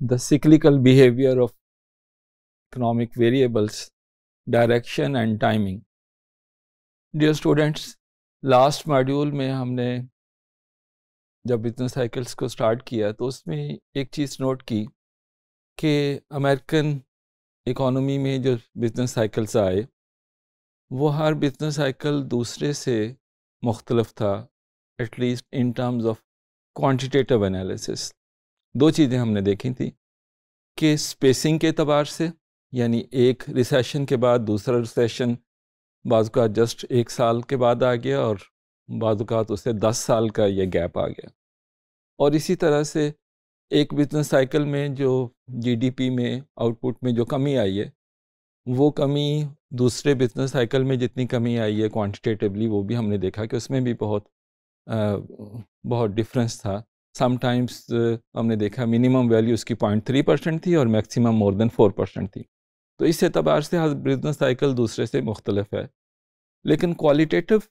the cyclical behavior of economic variables, direction and timing. Dear students, last module में हमने जब business cycles को start किया तो उसमें एक चीज़ नोट की कि अमेरिकन इकोनॉमी में जो बिजनेस साइकिल्स आए वो हर बिजनेस साइकिल दूसरे से मुख्तलफ था at least in terms of quantitative analysis दो चीज़ें हमने देखी थी कि स्पेसिंग के अतबार से यानी एक रिसेशन के बाद दूसरा रिसेशन बाज़ात जस्ट एक साल के बाद आ गया और बाज़ात उससे दस साल का ये गैप आ गया और इसी तरह से एक बिजनेस साइकिल में जो जीडीपी में आउटपुट में जो कमी आई है वो कमी दूसरे बिजनेस साइकिल में जितनी कमी आई है क्वांटिटेटिवली वो भी हमने देखा कि उसमें भी बहुत आ, बहुत डिफरेंस था समटाइम्स uh, हमने देखा मिनिमम वैल्यू उसकी पॉइंट थ्री परसेंट थी और maximum more than four percent थी तो इस एतबार से हर बिजनेस साइकिल दूसरे से मुख्तलफ है लेकिन क्वालिटेटिव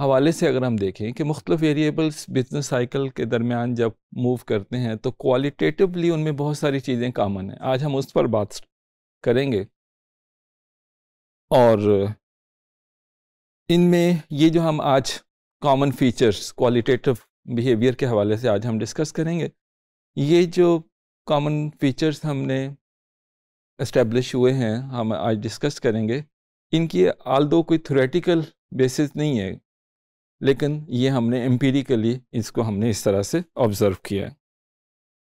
हवाले से अगर हम देखें कि मुख्तलिफ वेरिएबल्स बिजनेस साइकिल के दरमियान जब मूव करते हैं तो क्वालिटेटिवली उनमें बहुत सारी चीज़ें कामन हैं आज हम उस पर बात करेंगे और इनमें ये जो हम आज कॉमन फीचर्स क्वालिटेटिव बिहेवियर के हवाले से आज हम डिस्कस करेंगे ये जो कॉमन फीचर्स हमने इस्टेब्लिश हुए हैं हम आज डिस्कस करेंगे इनकी आल दो कोई थोरेटिकल बेसिस नहीं है लेकिन ये हमने एम्पीरिकली इसको हमने इस तरह से ऑब्ज़र्व किया है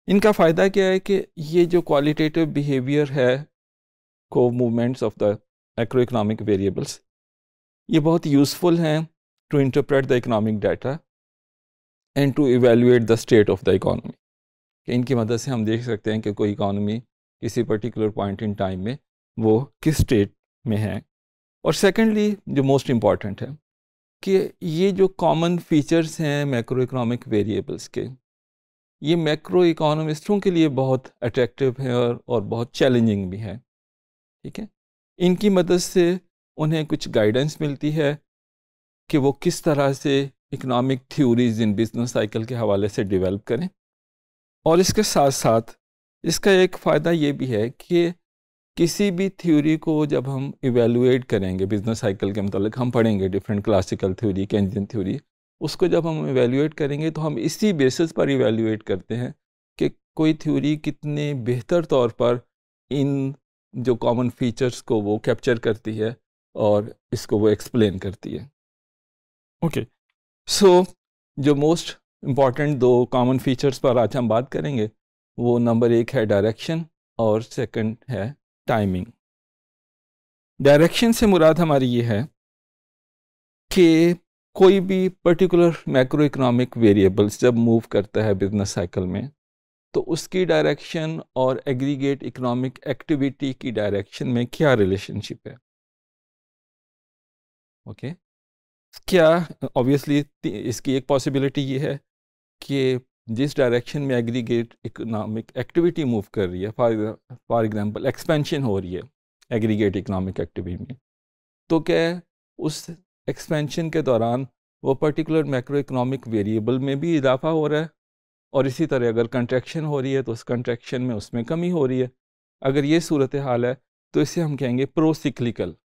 इनका फ़ायदा क्या है कि ये जो क्वालिटेटिव बिहेवियर है को movements of the macro economic variables ये बहुत यूज़फुल हैं to interpret the economic data and to evaluate the state of the economy कि इनकी मदद से हम देख सकते हैं कि कोई इकानमी किसी पर्टिकुलर पॉइंट इन टाइम में वो किस स्टेट में है और सेकेंडली जो मोस्ट इम्पॉर्टेंट है कि ये जो कॉमन फीचर्स हैं मैक्रो इकोनॉमिक वेरिएबल्स के ये मैक्रो इकोनॉमिस्टों के लिए बहुत अट्रैक्टिव है और, और बहुत चैलेंजिंग भी है ठीक है इनकी मदद से उन्हें कुछ गाइडेंस मिलती है कि वो किस तरह से इकनॉमिक थ्योरीज इन बिजनेस साइकिल के हवाले से डेवलप करें और इसके साथ साथ इसका एक फ़ायदा ये भी है कि किसी भी थ्योरी को जब हम इवेलुएट करेंगे बिजनेस साइकिल के मतलब हम पढ़ेंगे different classical theory Keynesian theory उसको जब हम इवेलुएट करेंगे तो हम इसी बेसिस पर इवेलुएट करते हैं कि कोई थ्योरी कितने बेहतर तौर पर इन जो कॉमन फीचर्स को वो कैप्चर करती है और इसको वो एक्सप्लेन करती है ओके okay. सो so, जो मोस्ट इम्पॉर्टेंट दो कॉमन फीचर्स पर आज हम बात करेंगे वो नंबर एक है डायरेक्शन और सेकंड है टाइमिंग डायरेक्शन से मुराद हमारी ये है कि कोई भी पर्टिकुलर मैक्रो इकोनॉमिक वेरिएबल्स जब मूव करता है बिजनेस साइकिल में तो उसकी डायरेक्शन और एग्रीगेट इकोनॉमिक एक्टिविटी की डायरेक्शन में क्या रिलेशनशिप है ओके okay? क्या ऑब्वियसली इसकी एक पॉसिबिलिटी ये है कि जिस डायरेक्शन में एग्रीगेट इकोनॉमिक एक्टिविटी मूव कर रही है फॉर फॉर एग्जांपल एक्सपेंशन हो रही है एग्रीगेट इकोनॉमिक एक्टिविटी में तो क्या उस एक्सपेंशन के दौरान वो पर्टिकुलर मैक्रो इकोनॉमिक वेरिएबल में भी इजाफा हो रहा है और इसी तरह अगर कंट्रैक्शन हो रही है तो उस कंट्रैक्शन में उसमें कमी हो रही है अगर ये सूरत हाल है तो इसे हम कहेंगे प्रोसिक्लिकल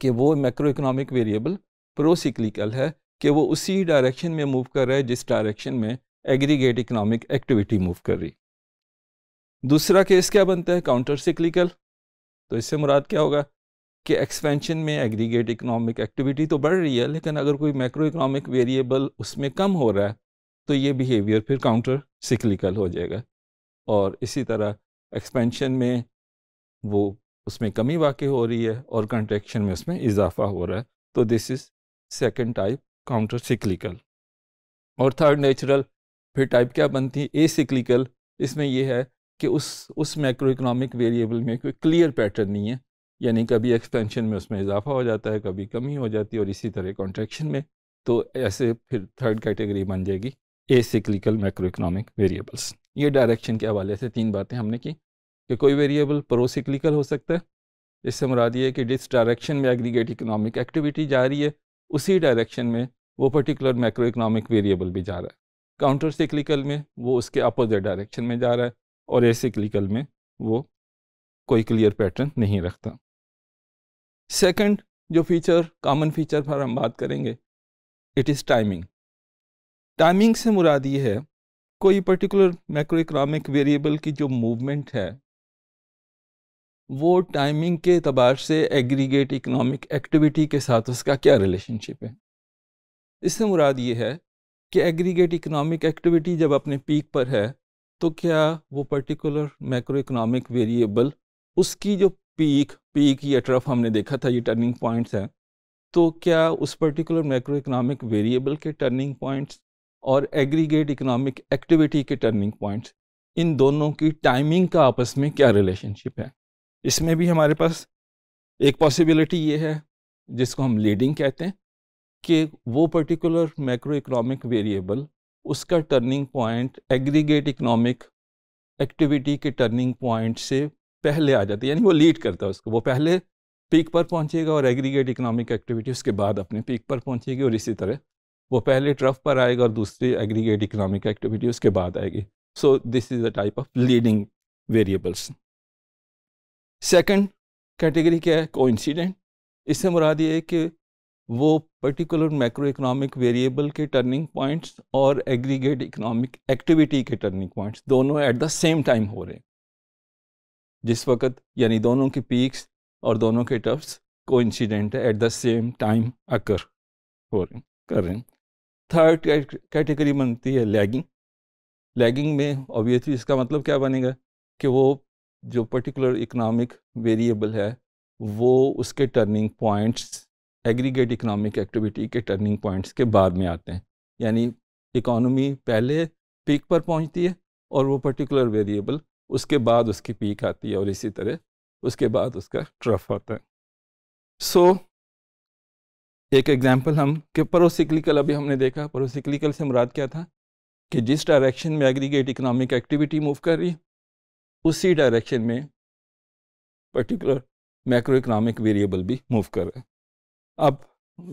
कि वो मैक्रो इकोनॉमिक वेरिएबल प्रोसिक्लिकल है कि वो उसी डायरेक्शन में मूव कर रहा है जिस डायरेक्शन में एग्रीगेट इकोनॉमिक एक्टिविटी मूव कर रही दूसरा केस क्या बनता है काउंटर सिक्लिकल तो इससे मुराद क्या होगा कि एक्सपेंशन में एग्रीगेट इकोनॉमिक एक्टिविटी तो बढ़ रही है लेकिन अगर कोई मैक्रो इकोनॉमिक वेरिएबल उसमें कम हो रहा है तो ये बिहेवियर फिर काउंटर सिक्लिकल हो जाएगा और इसी तरह एक्सपेंशन में वो उसमें कमी वाकई हो रही है और कंट्रेक्शन में उसमें इजाफा हो रहा है तो this is second type counter cyclical और थर्ड नेचुरल फिर टाइप क्या बनती है ए सिक्लिकल इसमें यह है कि उस उस मैक्रो इकोनॉमिक वेरिएबल में कोई क्लियर पैटर्न नहीं है यानी कभी एक्सपेंशन में उसमें इजाफा हो जाता है कभी कमी हो जाती है और इसी तरह कॉन्ट्रेक्शन में तो ऐसे फिर थर्ड कैटेगरी बन जाएगी acyclical macro economic variables ये डायरेक्शन के हवाले से तीन बातें हमने की कि कोई वेरिएबल प्रो सिक्लिकल हो सकता है इससे मुराद ये कि जिस डायरेक्शन में एग्रीगेट इकोनॉमिक एक्टिविटी जा रही है उसी डायरेक्शन में वो पर्टिकुलर मैक्रो इकनॉमिक वेरिएबल भी जा रहा है काउंटर साइक्लिकल में वो उसके अपोजिट डायरेक्शन में जा रहा है और ए साइक्लिकल में वो कोई क्लियर पैटर्न नहीं रखता सेकंड जो फीचर कॉमन फीचर पर हम बात करेंगे इट इज़ टाइमिंग टाइमिंग से मुराद ये है कोई पर्टिकुलर मैक्रो इकनॉमिक वेरिएबल की जो मूवमेंट है वो टाइमिंग के अतबार से एग्रीगेट इकोनॉमिक एक्टिविटी के साथ उसका क्या रिलेशनशिप है इससे मुराद ये है कि एग्रीगेट इकोनॉमिक एक्टिविटी जब अपने पीक पर है तो क्या वो पर्टिकुलर मैक्रो इकोनॉमिक वेरिएबल उसकी जो पीक पीक या ट्रफ हमने देखा था ये टर्निंग पॉइंट्स हैं तो क्या उस पर्टिकुलर मैक्रो इकोनॉमिक वेरिएबल के टर्निंग पॉइंट्स और एग्रीगेट इकोनॉमिक एक्टिविटी के टर्निंग पॉइंट्स इन दोनों की टाइमिंग का आपस में क्या रिलेशनशिप है इसमें भी हमारे पास एक पॉसिबिलिटी ये है जिसको हम लीडिंग कहते हैं कि वो पर्टिकुलर मैक्रो इकोनॉमिक वेरिएबल उसका turning point aggregate economic activity के टर्निंग पॉइंट से पहले आ जाती है यानी वो लीड करता है उसको वो पहले पीक पर पहुंचेगा और एग्रीगेट इकोनॉमिक एक्टिविटी उसके बाद अपने पीक पर पहुंचेगी और इसी तरह वो पहले ट्रफ पर आएगा और दूसरी एग्रीगेट इकोनॉमिक एक्टिविटी उसके बाद आएगी so this is a type of leading variables second category क्या है कोइंसिडेंट इससे मुराद ये है कि वो पर्टिकुलर मैक्रो इकोनॉमिक वेरिएबल के टर्निंग पॉइंट्स और एग्रीगेट इकोनॉमिक एक्टिविटी के टर्निंग पॉइंट्स दोनों एट द सेम टाइम हो रहे हैं जिस वक्त यानी दोनों के पीक्स और दोनों के टफ्स इंसीडेंट है at the same time occur हो रहे कर रहे हैं थर्ड कैटेगरी बनती है लैगिंग लैगिंग में ऑब्वियसली इसका मतलब क्या बनेगा कि वो जो पर्टिकुलर इकनॉमिक वेरिएबल है वो उसके turning points aggregate economic activity के टर्निंग पॉइंट्स के बाद में आते हैं यानी इकोनॉमी पहले पीक पर पहुंचती है और वो पर्टिकुलर वेरिएबल उसके बाद उसकी पीक आती है और इसी तरह उसके बाद उसका ट्रफ होता है सो so, एक एग्जांपल हम कि परोसिक्लिकल अभी हमने देखा परोसिक्लिकल से मुराद क्या था कि जिस डायरेक्शन में एग्रीगेट इकोनॉमिक एक्टिविटी मूव कर रही है उसी डायरेक्शन में पर्टिकुलर मैक्रो इकनॉमिक वेरिएबल भी मूव कर रहे हैं अब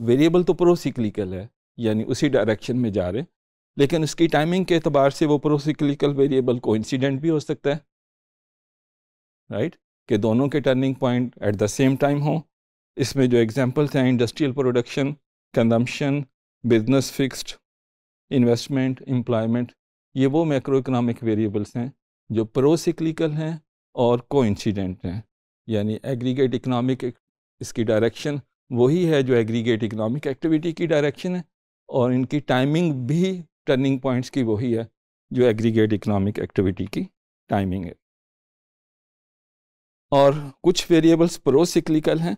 वेरिएबल तो प्रोसिक्लिकल है यानी उसी डायरेक्शन में जा रहे हैं लेकिन उसकी टाइमिंग के अतबार से वो प्रोसिक्लिकल वेरिएबल को इंसिडेंट भी हो सकता है राइट के दोनों के turning point at the same time हो इसमें जो एग्जांपल्स हैं industrial production consumption business fixed investment employment ये वो मैक्रो इकनॉमिक वेरिएबल्स हैं जो प्रोसिक्लिकल हैं और कोइंसिडेंट हैं यानी एग्रीगेट इकनॉमिक इसकी डायरेक्शन वही है जो एग्रीगेट इकनॉमिक एक्टिविटी की डायरेक्शन है और इनकी टाइमिंग भी टर्निंग पॉइंट्स की वही है जो एग्रीगेट इकनॉमिक एक्टिविटी की टाइमिंग है और कुछ वेरिएबल्स प्रोसिक्लिकल हैं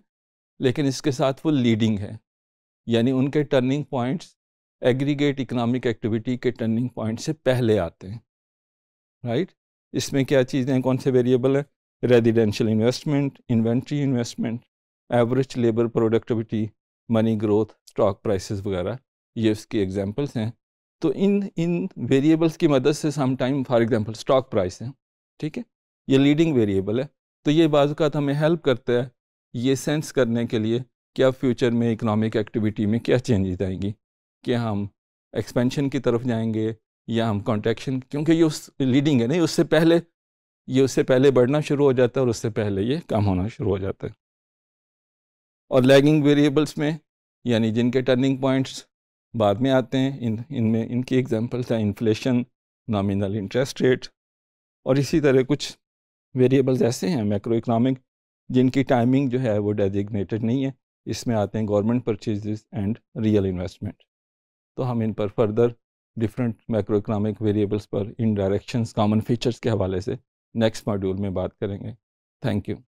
लेकिन इसके साथ वो लीडिंग है यानी उनके turning points aggregate economic activity के टर्निंग पॉइंट से पहले आते हैं राइट इसमें क्या चीज़ें कौन से वेरिएबल हैं residential investment inventory investment average labour productivity money growth stock prices वगैरह ये उसकी एग्जांपल्स हैं तो इन इन वेरिएबल्स की मदद से time for example stock price है ठीक है ये लीडिंग वेरिएबल है तो ये बाज़ात तो हमें हेल्प करता है ये सेंस करने के लिए कि अब फ्यूचर में इकोनॉमिक एक्टिविटी में क्या चेंजेस आएंगी क्या हम एक्सपेंशन की तरफ जाएंगे या हम कॉन्ट्रैक्शन क्योंकि ये उस लीडिंग है नहीं उससे पहले ये उससे पहले बढ़ना शुरू हो जाता है और उससे पहले ये कम होना शुरू हो जाता है और लैगिंग वेरिएबल्स में यानी जिनके टर्निंग पॉइंट्स बाद में आते हैं इन इनमें इनकी एग्जांपल्स हैं इन्फ्लेशन नॉमिनल इंटरेस्ट रेट और इसी तरह कुछ वेरिएबल्स ऐसे हैं मैक्रो इकनॉमिक जिनकी टाइमिंग जो है वो डेजिग्नेटेड नहीं है इसमें आते हैं government purchases and real investment तो हम इन पर further different micro economic variables पर इन डायरेक्शंस कॉमन फीचर्स के हवाले से नेक्स्ट मॉड्यूल में बात करेंगे थैंक यू